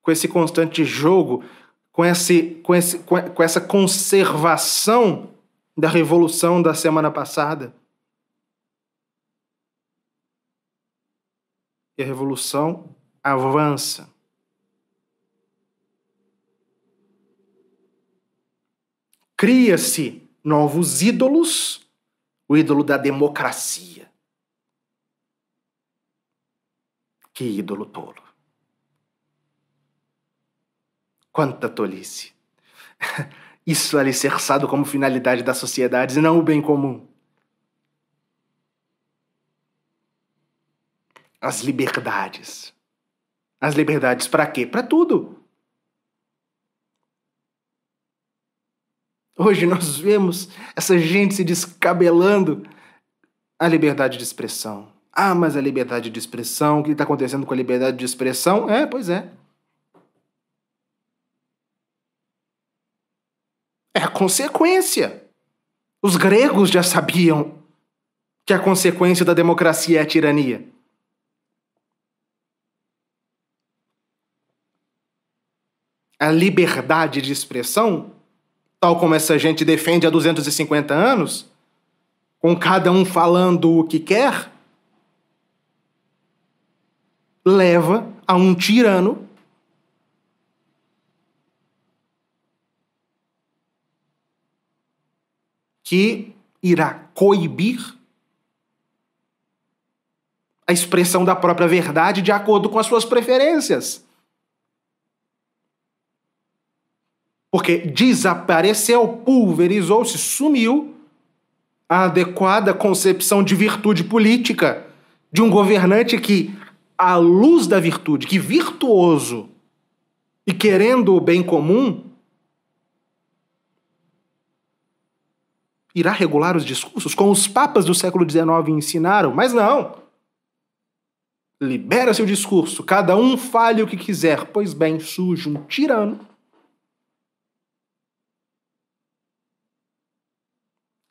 com esse constante jogo, com, esse, com, esse, com essa conservação da revolução da semana passada. E a revolução avança. Cria-se novos ídolos, o ídolo da democracia. Que ídolo tolo. Quanta tolice! Isso é alicerçado como finalidade das sociedades e não o bem comum. As liberdades. As liberdades para quê? Para tudo. Hoje nós vemos essa gente se descabelando. A liberdade de expressão. Ah, mas a liberdade de expressão, o que está acontecendo com a liberdade de expressão? É, pois é. consequência. Os gregos já sabiam que a consequência da democracia é a tirania. A liberdade de expressão, tal como essa gente defende há 250 anos, com cada um falando o que quer, leva a um tirano que irá coibir a expressão da própria verdade de acordo com as suas preferências. Porque desapareceu, pulverizou-se, sumiu a adequada concepção de virtude política de um governante que, à luz da virtude, que virtuoso e querendo o bem comum, irá regular os discursos, como os papas do século XIX ensinaram, mas não. Libera seu discurso, cada um fale o que quiser, pois bem, surge um tirano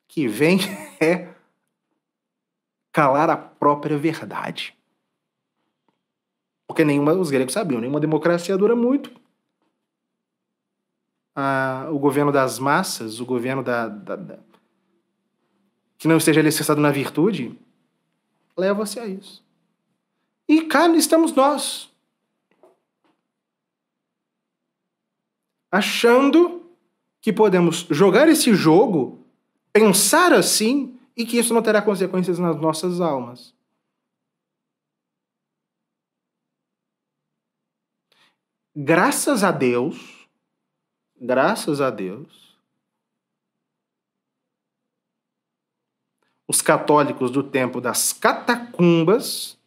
que vem é calar a própria verdade. Porque nenhuma, os gregos sabiam, nenhuma democracia dura muito, ah, o governo das massas, o governo da, da, da, que não esteja alicerçado na virtude, leva-se a isso. E cá estamos nós. Achando que podemos jogar esse jogo, pensar assim, e que isso não terá consequências nas nossas almas. Graças a Deus, graças a Deus, os católicos do tempo das catacumbas,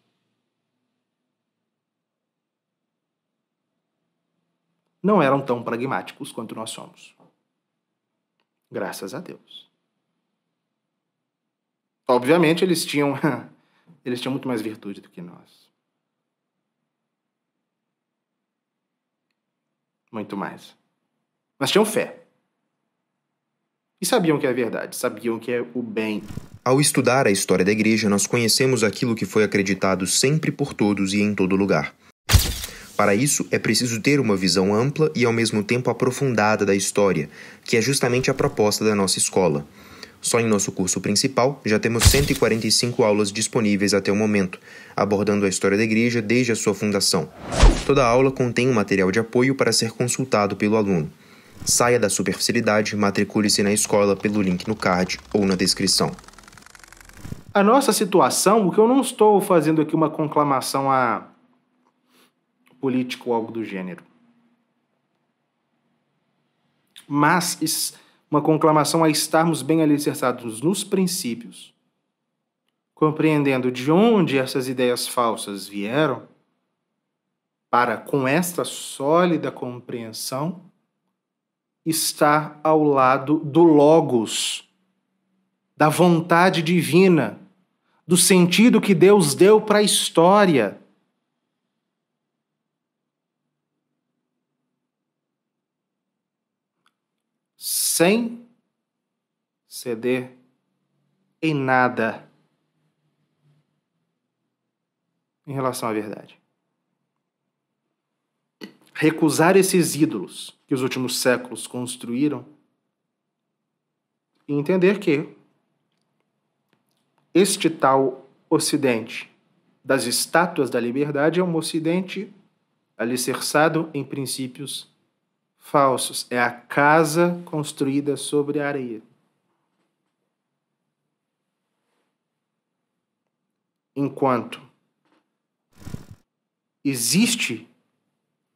não eram tão pragmáticos quanto nós somos. Graças a Deus. Obviamente eles tinham eles tinham muito mais virtude do que nós. Muito mais. Mas tinham fé. E sabiam que é verdade, sabiam que é o bem ao estudar a história da Igreja, nós conhecemos aquilo que foi acreditado sempre por todos e em todo lugar. Para isso, é preciso ter uma visão ampla e ao mesmo tempo aprofundada da história, que é justamente a proposta da nossa escola. Só em nosso curso principal, já temos 145 aulas disponíveis até o momento, abordando a história da igreja desde a sua fundação. Toda aula contém um material de apoio para ser consultado pelo aluno. Saia da superficialidade, matricule-se na escola pelo link no card ou na descrição a nossa situação, o que eu não estou fazendo aqui uma conclamação a político ou algo do gênero, mas uma conclamação a estarmos bem alicerçados nos princípios, compreendendo de onde essas ideias falsas vieram, para com esta sólida compreensão estar ao lado do Logos, da vontade divina do sentido que Deus deu para a história. Sem ceder em nada em relação à verdade. Recusar esses ídolos que os últimos séculos construíram e entender que este tal Ocidente das estátuas da liberdade é um Ocidente alicerçado em princípios falsos. É a casa construída sobre a areia. Enquanto existe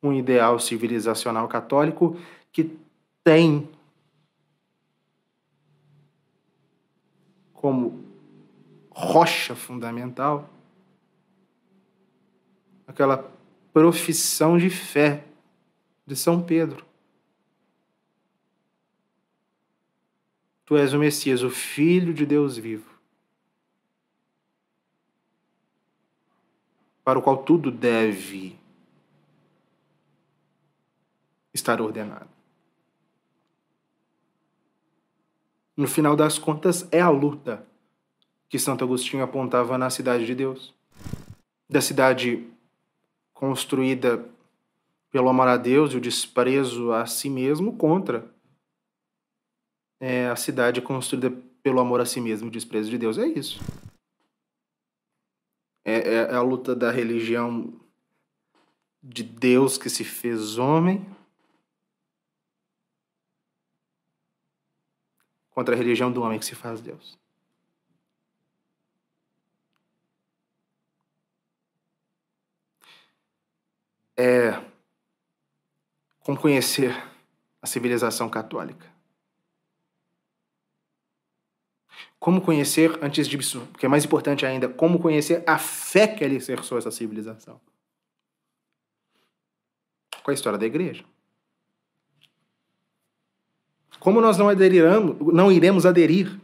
um ideal civilizacional católico que tem como rocha fundamental, aquela profissão de fé de São Pedro. Tu és o Messias, o Filho de Deus vivo, para o qual tudo deve estar ordenado. No final das contas, é a luta que Santo Agostinho apontava na cidade de Deus. Da cidade construída pelo amor a Deus e o desprezo a si mesmo contra é, a cidade construída pelo amor a si mesmo e o desprezo de Deus. É isso. É, é, é a luta da religião de Deus que se fez homem contra a religião do homem que se faz Deus. é como conhecer a civilização católica. Como conhecer, antes disso, que é mais importante ainda, como conhecer a fé que alicerçou exerceu essa civilização. Com é a história da igreja. Como nós não aderiramos, não iremos aderir,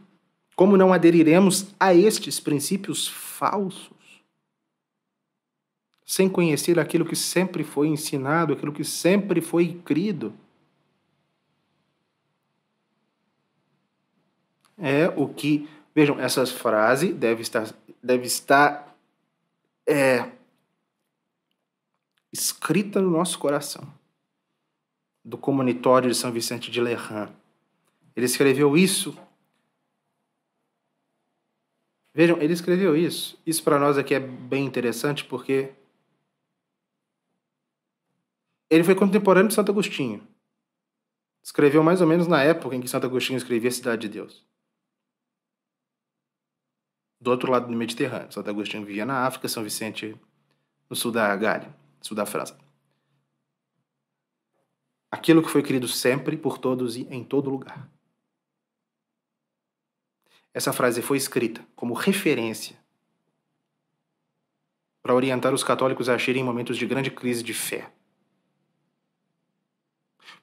como não aderiremos a estes princípios falsos? sem conhecer aquilo que sempre foi ensinado, aquilo que sempre foi crido. É o que. Vejam, essa frase deve estar, deve estar é, escrita no nosso coração, do comunitório de São Vicente de Lerran. Ele escreveu isso. Vejam, ele escreveu isso. Isso para nós aqui é bem interessante porque ele foi contemporâneo de Santo Agostinho. Escreveu mais ou menos na época em que Santo Agostinho escrevia Cidade de Deus. Do outro lado do Mediterrâneo. Santo Agostinho vivia na África, São Vicente no sul da Gália, sul da França. Aquilo que foi querido sempre, por todos e em todo lugar. Essa frase foi escrita como referência para orientar os católicos a agirem em momentos de grande crise de fé.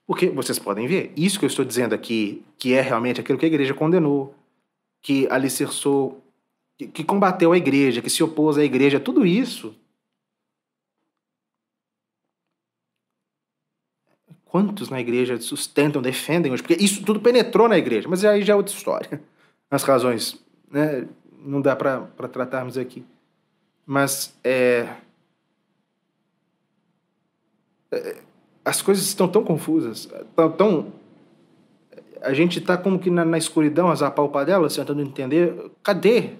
Porque vocês podem ver, isso que eu estou dizendo aqui, que é realmente aquilo que a igreja condenou, que alicerçou, que, que combateu a igreja, que se opôs à igreja, tudo isso. Quantos na igreja sustentam, defendem hoje? Porque isso tudo penetrou na igreja, mas aí já é outra história. As razões, né? Não dá para tratarmos aqui. Mas é, é as coisas estão tão confusas, tão, tão a gente está como que na, na escuridão, as apalpadelas, tentando entender cadê?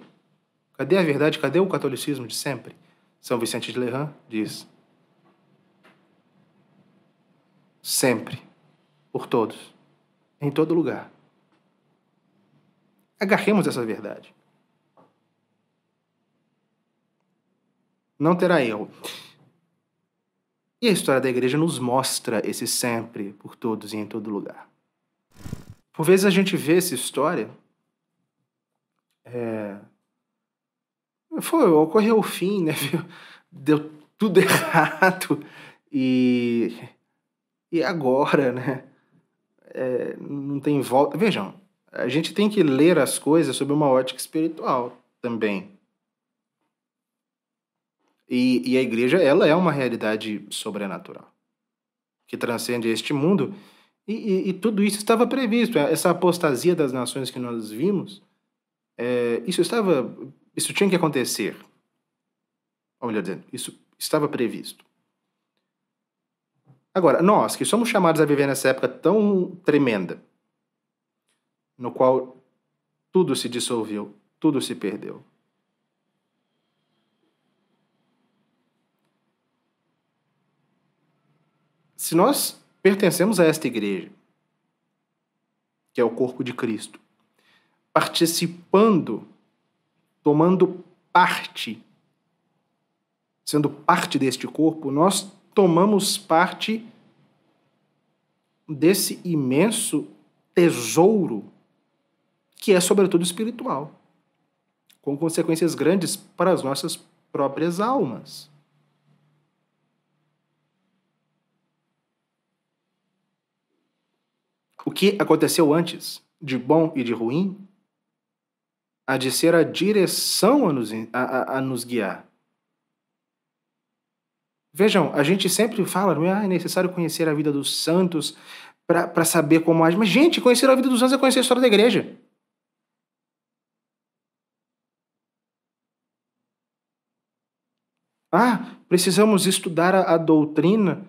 Cadê a verdade? Cadê o catolicismo de sempre? São Vicente de Lerran diz. Sempre, por todos, em todo lugar. Agarremos essa verdade. Não terá erro. E a história da igreja nos mostra esse sempre por todos e em todo lugar. Por vezes a gente vê essa história. É, foi, ocorreu o fim, né? Deu tudo errado e. E agora, né? É, não tem volta. Vejam, a gente tem que ler as coisas sob uma ótica espiritual também. E, e a igreja, ela é uma realidade sobrenatural, que transcende este mundo, e, e, e tudo isso estava previsto. Essa apostasia das nações que nós vimos, é, isso estava, isso tinha que acontecer. Ou melhor dizendo, isso estava previsto. Agora, nós que somos chamados a viver nessa época tão tremenda, no qual tudo se dissolveu, tudo se perdeu, se nós pertencemos a esta igreja, que é o corpo de Cristo, participando, tomando parte, sendo parte deste corpo, nós tomamos parte desse imenso tesouro que é sobretudo espiritual, com consequências grandes para as nossas próprias almas. que aconteceu antes, de bom e de ruim, há de ser a direção a nos, a, a nos guiar. Vejam, a gente sempre fala, não é, ah, é necessário conhecer a vida dos santos para saber como age. Mas, gente, conhecer a vida dos santos é conhecer a história da igreja. Ah, precisamos estudar a, a doutrina?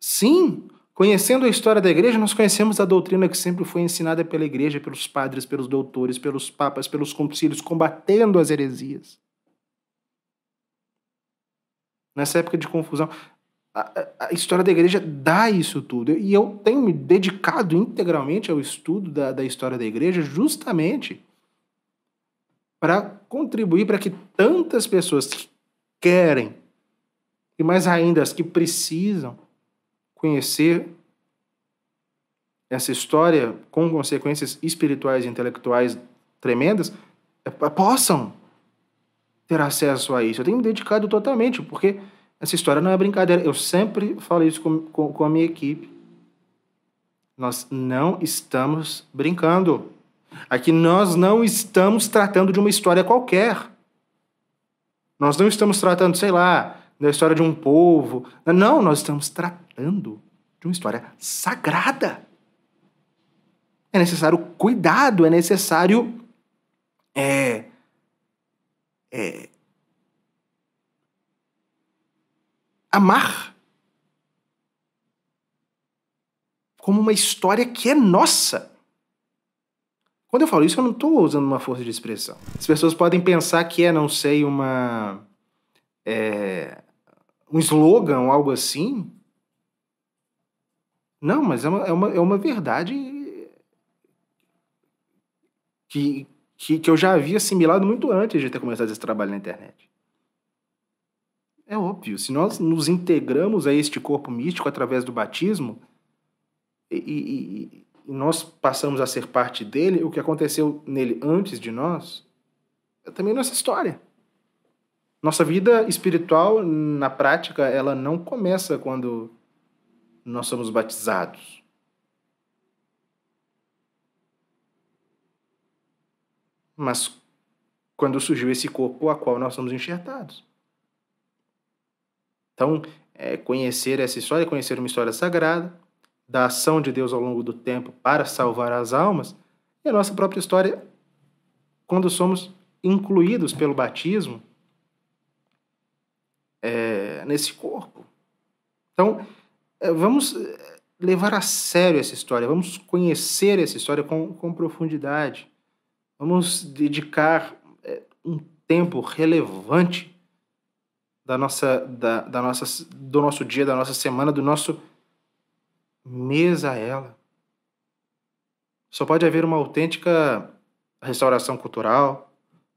Sim, Conhecendo a história da igreja, nós conhecemos a doutrina que sempre foi ensinada pela igreja, pelos padres, pelos doutores, pelos papas, pelos concílios, combatendo as heresias. Nessa época de confusão, a, a história da igreja dá isso tudo. E eu tenho me dedicado integralmente ao estudo da, da história da igreja justamente para contribuir para que tantas pessoas que querem, e mais ainda as que precisam, conhecer essa história com consequências espirituais e intelectuais tremendas é, é, possam ter acesso a isso. Eu tenho me dedicado totalmente, porque essa história não é brincadeira. Eu sempre falo isso com, com, com a minha equipe. Nós não estamos brincando. Aqui nós não estamos tratando de uma história qualquer. Nós não estamos tratando, sei lá, da história de um povo. Não, nós estamos tratando tratando de uma história sagrada. É necessário cuidado, é necessário. É, é, amar como uma história que é nossa. Quando eu falo isso, eu não estou usando uma força de expressão. As pessoas podem pensar que é, não sei, uma. É, um slogan ou algo assim, não, mas é uma, é uma, é uma verdade que, que, que eu já havia assimilado muito antes de ter começado esse trabalho na internet. É óbvio, se nós nos integramos a este corpo místico através do batismo e, e, e nós passamos a ser parte dele, o que aconteceu nele antes de nós é também nossa história. Nossa vida espiritual, na prática, ela não começa quando nós somos batizados. Mas quando surgiu esse corpo a qual nós somos enxertados. Então, é conhecer essa história, conhecer uma história sagrada, da ação de Deus ao longo do tempo para salvar as almas, e a nossa própria história quando somos incluídos pelo batismo é, nesse corpo. Então, eh, vamos eh, levar a sério essa história, vamos conhecer essa história com, com profundidade, vamos dedicar eh, um tempo relevante da nossa, da, da nossa, do nosso dia, da nossa semana, do nosso mês a ela. Só pode haver uma autêntica restauração cultural,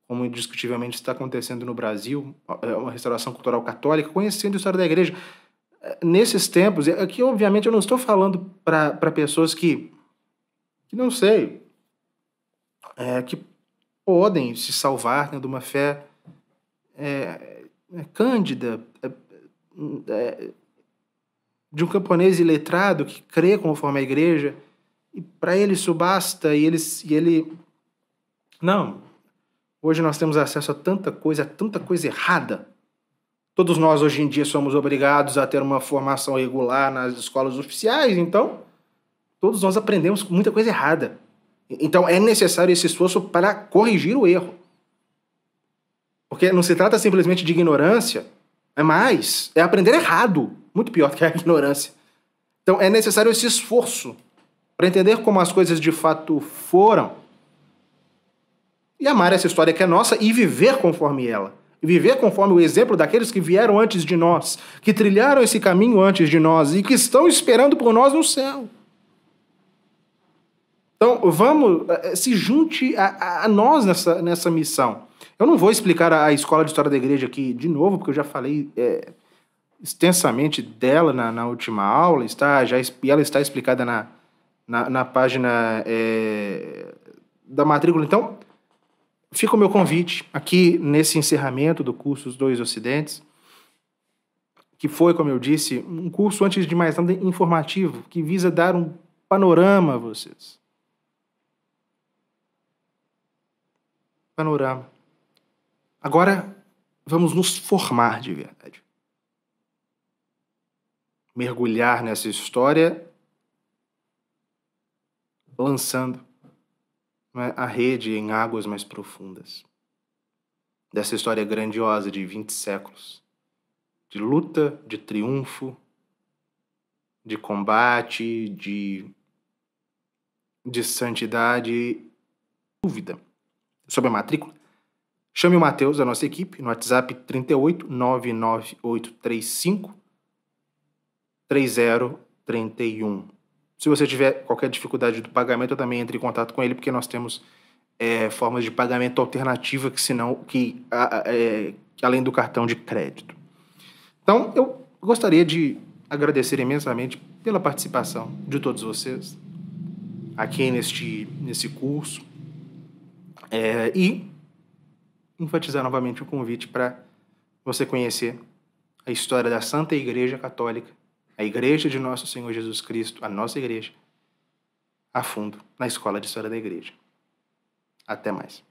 como indiscutivelmente está acontecendo no Brasil, uma restauração cultural católica, conhecendo a história da igreja nesses tempos, aqui obviamente eu não estou falando para pessoas que, que, não sei, é, que podem se salvar né, de uma fé é, é cândida, é, é, de um camponês iletrado que crê conforme a igreja, e para ele isso basta, e ele, e ele. Não. Hoje nós temos acesso a tanta coisa, a tanta coisa errada Todos nós hoje em dia somos obrigados a ter uma formação regular nas escolas oficiais, então todos nós aprendemos muita coisa errada. Então é necessário esse esforço para corrigir o erro. Porque não se trata simplesmente de ignorância, é mais, é aprender errado, muito pior que a ignorância. Então é necessário esse esforço para entender como as coisas de fato foram e amar essa história que é nossa e viver conforme ela viver conforme o exemplo daqueles que vieram antes de nós, que trilharam esse caminho antes de nós e que estão esperando por nós no céu. Então, vamos, eh, eh, se junte a, a nós nessa, nessa missão. Eu não vou explicar a, a escola de história da igreja aqui de novo, porque eu já falei é, extensamente dela na, na, última aula, está, já, e ela está explicada na, na, na página é, da matrícula. Então, fica o meu convite aqui nesse encerramento do curso Os Dois Ocidentes, que foi, como eu disse, um curso, antes de mais nada, informativo, que visa dar um panorama a vocês. Panorama. Agora, vamos nos formar de verdade. Mergulhar nessa história lançando né, a rede em águas mais profundas. Dessa história grandiosa de 20 séculos, de luta, de triunfo, de combate, de, de santidade, dúvida sobre a matrícula, chame o Matheus, da nossa equipe, no WhatsApp 38 99835 3031. Se você tiver qualquer dificuldade do pagamento, eu também entre em contato com ele, porque nós temos é, formas de pagamento alternativa que, senão, que, a, é, além do cartão de crédito. Então, eu gostaria de agradecer imensamente pela participação de todos vocês aqui neste nesse curso é, e enfatizar novamente o convite para você conhecer a história da Santa Igreja Católica a igreja de nosso Senhor Jesus Cristo, a nossa igreja, a fundo na Escola de História da Igreja. Até mais.